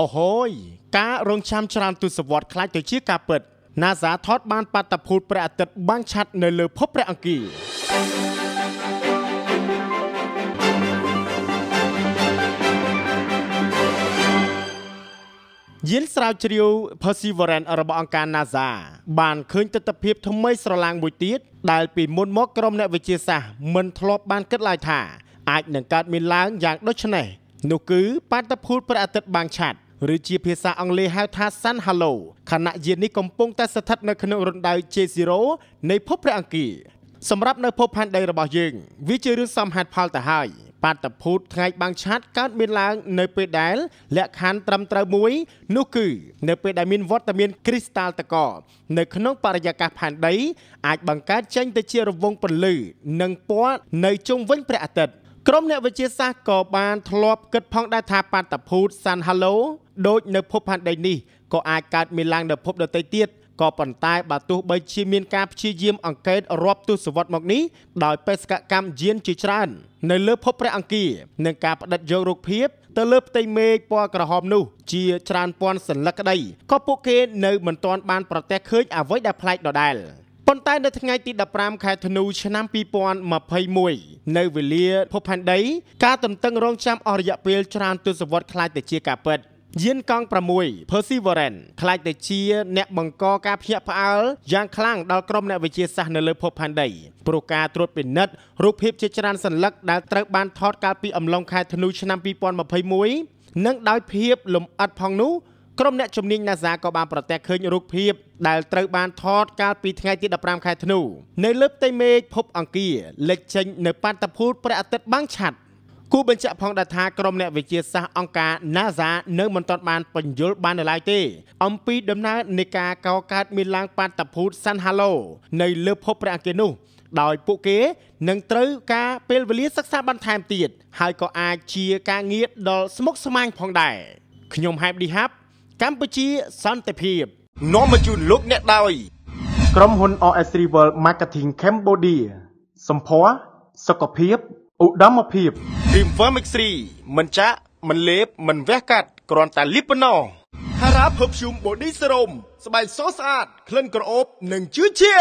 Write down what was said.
អូហូយការរងចាំច្រើនទសវត្សរ៍ខ្លាចទៅជាការពិត NASA ថតបានបាតុភូតព្រះអាទិត្យបាំងឆ័ត្រនៅលើភពព្រះអង្គារយានស្រាវជ្រាវ Perseverance របស់អង្គការ NASA បានឃើញទស្សនវិជ្ជាថ្មីស្រឡាងមួយទៀតដែល ពីមុនមកក្រុមអ្នកវិទ្យាសាស្ត្រមិនធ្លាប់បានគិតឡើយថាអាចនឹងកើតមានឡើងយ៉ាងដូចនេះនោះគឺ បាតុភូតព្រះអាទិត្យបាំងឆ័ត្រឬជាភាសាអង់គ្លេសហៅថា Sun Halo ខណៈយាននេះកំពុងតែស្ថិតនៅក្នុងរណ្ដៅ J0 នៃភពព្រះអង្គារសម្រាប់នៅភពផែនដីរបស់យើងវាជារឿងសមហេតុផលទៅហើយបាតុភូតថ្ងៃបាំងឆ័ត្រកើតមានឡើងនៅពេលដែលលក្ខខណ្ឌត្រឹមត្រូវមួយនោះគឺនៅពេលដែលមានវត្តមានគ្រីស្តាល់តកនៅក្នុងបរិយាកាសផែនដីអាចបង្កើតចេញទៅជារង្វង់ពន្លឺនិងពណ៌នៅជុំវិញព្រះអាទិត្យក្រុមអ្នកវិទ្យាសាស្ត្រក៏បានធ្លាប់គិតផងដែរថាបាតុភូតសាន់ហាឡូដូចនៅភពផែនដីនេះក៏អាចកើតមានឡើងនៅភពដទៃទៀតក៏ប៉ុន្តែបើទោះបីជាមានការព្យាយាមអង្កេតរាប់ទស្សវត្សមកនេះដោយបេសកកម្មយានជាច្រើននៅលើភពព្រះអង្គារនិងការបដិទ្ធយករូបភាពទៅលើផ្ទៃមេឃពណ៌ក្រហមនោះ ជាច្រើនពាន់សន្លឹកក្តីក៏ពួកគេនៅមិនទាន់បានប្រទះឃើញអ្វីដែលប្លែកដដែលប៉ុន្តែនៅថ្ងៃទី15ខែធ្នូ ឆ្នាំ2021នៅវេលាភពផែនដីការទន្ទឹងរង់ចាំអស់រយៈពេលច្រើនទស្សវត្សខ្លាចទៅជាការពិត។យានកង់6 Perseverance ខ្លាចតែជាអ្នកបង្កការភ្ញាក់ផ្អើលយ៉ាងខ្លាំងដល់ក្រុមអ្នកវិទ្យាសាស្ត្រនៅលើភពផែនដីព្រោះការត្រួតពិនិត្យរូបភាពជាច្រើនសន្លឹកដែលត្រូវបានថតកាលពីអំឡុងខែធ្នូឆ្នាំ2021និងដោយភាពលំអិតផងនោះក្រុមអ្នកជំនាញ NASA ក៏បានប្រទះឃើញរូបភាពដែលត្រូវបានថតកាលពីថ្ងៃទី15ខែធ្នូនៅលើផ្ទៃមេឃភពអង្គារលេចចេញនៅបាតុភូតព្រះអាទិត្យបាំងឆ័ត្រគូបញ្ជាក់ផងដែរថាក្រុមអ្នកវិទ្យាសាស្ត្រអង្គការ NASA នៅមិនទាន់បានបញ្យល់បាននៅឡើយទេ អំពីដំណើរនៃការកកើតមានឡើងបាតុភូតសាន់ហាឡូនៅលើភពព្រះអង្គារនោះដោយពួកគេនឹងត្រូវការពេលវេលាសិក្សាបន្ថែមទៀតហើយក៏អាចជាការងារដល់ស្មុគស្មាញផងដែរខ្ញុំហែបឌីហាប់កម្ពុជាសន្តិភាពនាំមកជូនលោកអ្នកដោយក្រុមហ៊ុន OS Rival Marketing Cambodia សម្ភារសុខភាពឧត្តមភាព Dreamweaver Mix3 មិនចាក់មិនលេបមិនវះកាត់គ្រាន់តែលីបប៉ុណ្ណោះ Hara Perfume Body Serum ស្បែកសស្អាតក្លិនក្រអូបនិងជឿជា